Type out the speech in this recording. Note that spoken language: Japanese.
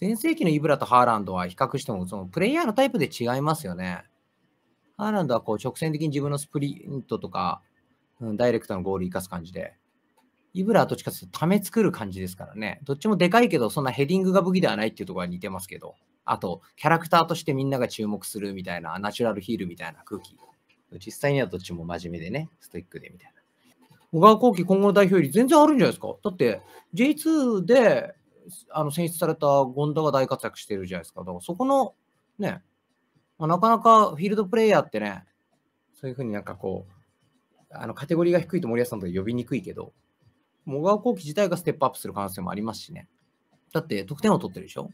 全盛期のイブラとハーランドは比較しても、そのプレイヤーのタイプで違いますよね。ハーランドはこう直線的に自分のスプリントとか、うん、ダイレクトのゴール生かす感じで、イブラはどっちかというと、ため作る感じですからね。どっちもでかいけど、そんなヘディングが武器ではないっていうところは似てますけど、あと、キャラクターとしてみんなが注目するみたいな、ナチュラルヒールみたいな空気。実際にはどっちも真面目でね、ストイックでみたいな。小川幸輝今後の代表より全然あるんじゃないですかだって J2 であの選出された権田が大活躍してるじゃないですか。だからそこの、ね、まあ、なかなかフィールドプレイヤーってね、そういうふうになんかこう、あのカテゴリーが低いと森保さんと呼びにくいけど、小川幸輝自体がステップアップする可能性もありますしね。だって得点を取ってるでしょ